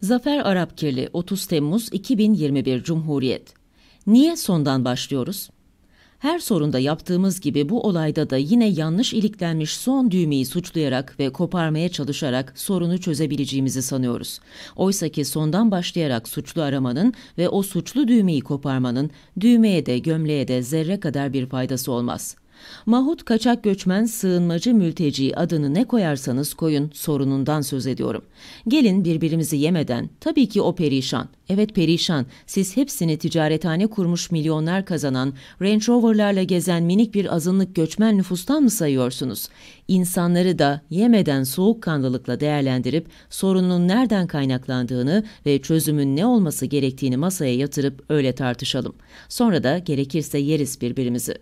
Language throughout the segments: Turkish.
Zafer Arapkirli 30 Temmuz 2021 Cumhuriyet Niye sondan başlıyoruz? Her sorunda yaptığımız gibi bu olayda da yine yanlış iliklenmiş son düğmeyi suçlayarak ve koparmaya çalışarak sorunu çözebileceğimizi sanıyoruz. Oysa ki sondan başlayarak suçlu aramanın ve o suçlu düğmeyi koparmanın düğmeye de gömleğe de zerre kadar bir faydası olmaz.'' Mahut kaçak göçmen, sığınmacı, mülteci adını ne koyarsanız koyun sorunundan söz ediyorum. Gelin birbirimizi yemeden, tabii ki o perişan. Evet perişan, siz hepsini ticarethane kurmuş milyonlar kazanan, Range Rover'larla gezen minik bir azınlık göçmen nüfustan mı sayıyorsunuz? İnsanları da yemeden soğukkanlılıkla değerlendirip sorunun nereden kaynaklandığını ve çözümün ne olması gerektiğini masaya yatırıp öyle tartışalım. Sonra da gerekirse yeriz birbirimizi.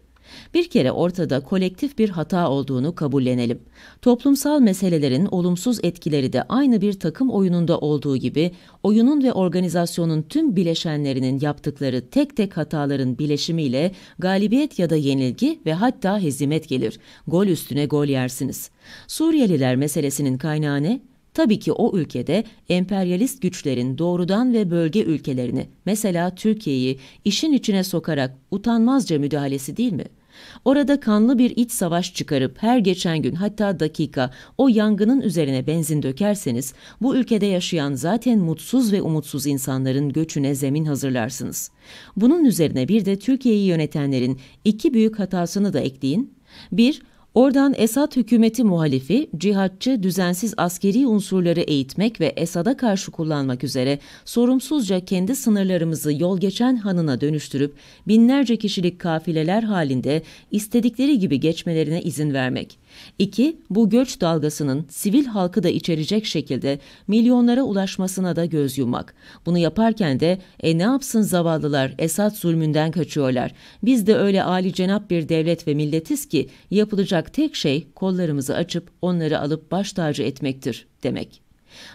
Bir kere ortada kolektif bir hata olduğunu kabullenelim. Toplumsal meselelerin olumsuz etkileri de aynı bir takım oyununda olduğu gibi oyunun ve organizasyonun tüm bileşenlerinin yaptıkları tek tek hataların bileşimiyle galibiyet ya da yenilgi ve hatta hezimet gelir. Gol üstüne gol yersiniz. Suriyeliler meselesinin kaynağı ne? Tabii ki o ülkede emperyalist güçlerin doğrudan ve bölge ülkelerini, mesela Türkiye'yi işin içine sokarak utanmazca müdahalesi değil mi?'' Orada kanlı bir iç savaş çıkarıp her geçen gün hatta dakika o yangının üzerine benzin dökerseniz bu ülkede yaşayan zaten mutsuz ve umutsuz insanların göçüne zemin hazırlarsınız. Bunun üzerine bir de Türkiye'yi yönetenlerin iki büyük hatasını da ekleyin. Bir Oradan Esad hükümeti muhalifi, cihatçı, düzensiz askeri unsurları eğitmek ve Esad'a karşı kullanmak üzere sorumsuzca kendi sınırlarımızı yol geçen hanına dönüştürüp binlerce kişilik kafileler halinde istedikleri gibi geçmelerine izin vermek. İki, Bu göç dalgasının sivil halkı da içerecek şekilde milyonlara ulaşmasına da göz yummak. Bunu yaparken de e ne yapsın zavallılar Esad zulmünden kaçıyorlar. Biz de öyle Ali cenap bir devlet ve milletiz ki yapılacak tek şey kollarımızı açıp onları alıp baş tacı etmektir demek.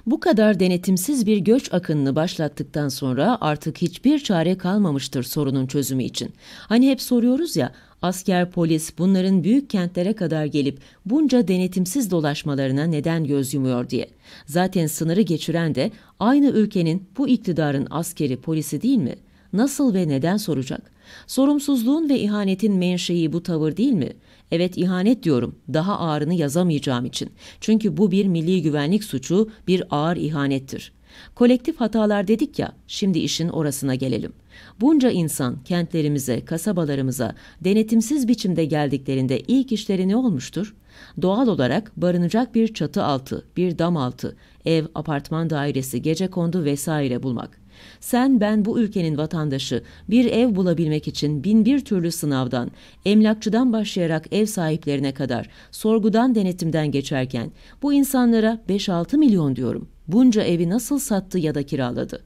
Bu kadar denetimsiz bir göç akınını başlattıktan sonra artık hiçbir çare kalmamıştır sorunun çözümü için. Hani hep soruyoruz ya Asker, polis bunların büyük kentlere kadar gelip bunca denetimsiz dolaşmalarına neden göz yumuyor diye. Zaten sınırı geçiren de aynı ülkenin bu iktidarın askeri polisi değil mi? Nasıl ve neden soracak? Sorumsuzluğun ve ihanetin menşei bu tavır değil mi? Evet ihanet diyorum. Daha ağırını yazamayacağım için. Çünkü bu bir milli güvenlik suçu, bir ağır ihanettir. Kolektif hatalar dedik ya, şimdi işin orasına gelelim. Bunca insan kentlerimize, kasabalarımıza denetimsiz biçimde geldiklerinde ilk işleri ne olmuştur? Doğal olarak barınacak bir çatı altı, bir dam altı, ev, apartman dairesi, gece kondu vesaire bulmak. Sen ben bu ülkenin vatandaşı bir ev bulabilmek için bin bir türlü sınavdan, emlakçıdan başlayarak ev sahiplerine kadar sorgudan denetimden geçerken bu insanlara 5-6 milyon diyorum bunca evi nasıl sattı ya da kiraladı?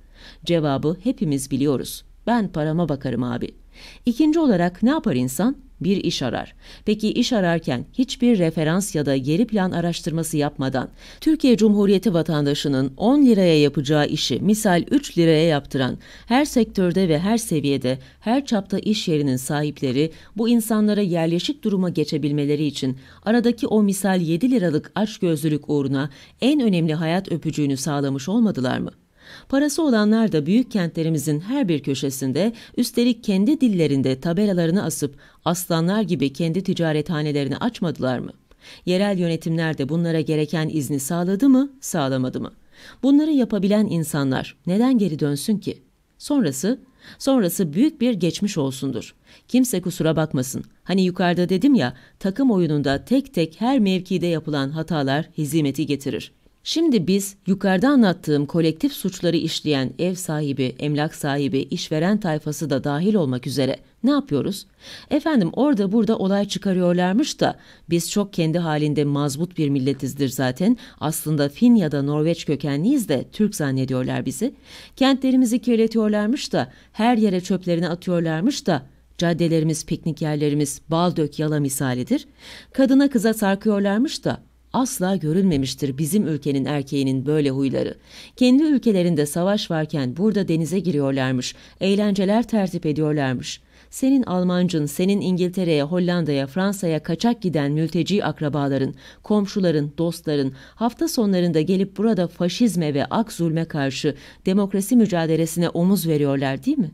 Cevabı hepimiz biliyoruz. Ben parama bakarım abi.'' İkinci olarak ne yapar insan? Bir iş arar. Peki iş ararken hiçbir referans ya da geri plan araştırması yapmadan Türkiye Cumhuriyeti vatandaşının 10 liraya yapacağı işi misal 3 liraya yaptıran her sektörde ve her seviyede her çapta iş yerinin sahipleri bu insanlara yerleşik duruma geçebilmeleri için aradaki o misal 7 liralık açgözlülük uğruna en önemli hayat öpücüğünü sağlamış olmadılar mı? Parası olanlar da büyük kentlerimizin her bir köşesinde üstelik kendi dillerinde tabelalarını asıp aslanlar gibi kendi ticarethanelerini açmadılar mı? Yerel yönetimler de bunlara gereken izni sağladı mı, sağlamadı mı? Bunları yapabilen insanlar neden geri dönsün ki? Sonrası, sonrası büyük bir geçmiş olsundur. Kimse kusura bakmasın. Hani yukarıda dedim ya, takım oyununda tek tek her mevkide yapılan hatalar hizmeti getirir. Şimdi biz yukarıda anlattığım kolektif suçları işleyen ev sahibi, emlak sahibi, işveren tayfası da dahil olmak üzere ne yapıyoruz? Efendim orada burada olay çıkarıyorlarmış da biz çok kendi halinde mazbut bir milletizdir zaten. Aslında Fin ya da Norveç kökenliyiz de Türk zannediyorlar bizi. Kentlerimizi kirletiyorlarmış da her yere çöplerini atıyorlarmış da caddelerimiz, piknik yerlerimiz bal dök yala misalidir. Kadına kıza sarkıyorlarmış da asla görülmemiştir bizim ülkenin erkeğinin böyle huyları. Kendi ülkelerinde savaş varken burada denize giriyorlarmış, eğlenceler tertip ediyorlarmış. Senin Almancın, senin İngiltere'ye, Hollanda'ya, Fransa'ya kaçak giden mülteci akrabaların, komşuların, dostların hafta sonlarında gelip burada faşizme ve ak zulme karşı demokrasi mücadelesine omuz veriyorlar değil mi?''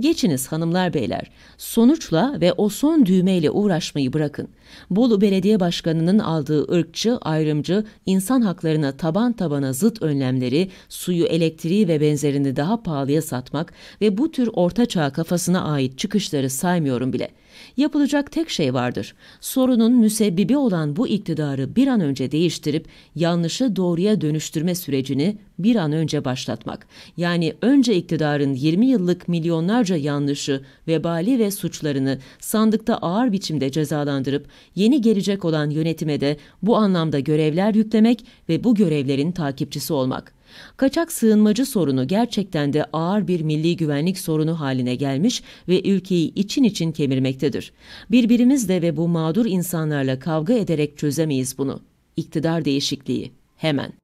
Geçiniz hanımlar beyler. Sonuçla ve o son düğmeyle uğraşmayı bırakın. Bolu Belediye Başkanı'nın aldığı ırkçı, ayrımcı, insan haklarına taban tabana zıt önlemleri, suyu, elektriği ve benzerini daha pahalıya satmak ve bu tür ortaçağ kafasına ait çıkışları saymıyorum bile.'' Yapılacak tek şey vardır. Sorunun müsebbibi olan bu iktidarı bir an önce değiştirip yanlışı doğruya dönüştürme sürecini bir an önce başlatmak. Yani önce iktidarın 20 yıllık milyonlarca yanlışı, vebali ve suçlarını sandıkta ağır biçimde cezalandırıp yeni gelecek olan yönetime de bu anlamda görevler yüklemek ve bu görevlerin takipçisi olmak. Kaçak sığınmacı sorunu gerçekten de ağır bir milli güvenlik sorunu haline gelmiş ve ülkeyi için için kemirmektedir. Birbirimizle ve bu mağdur insanlarla kavga ederek çözemeyiz bunu. İktidar değişikliği hemen.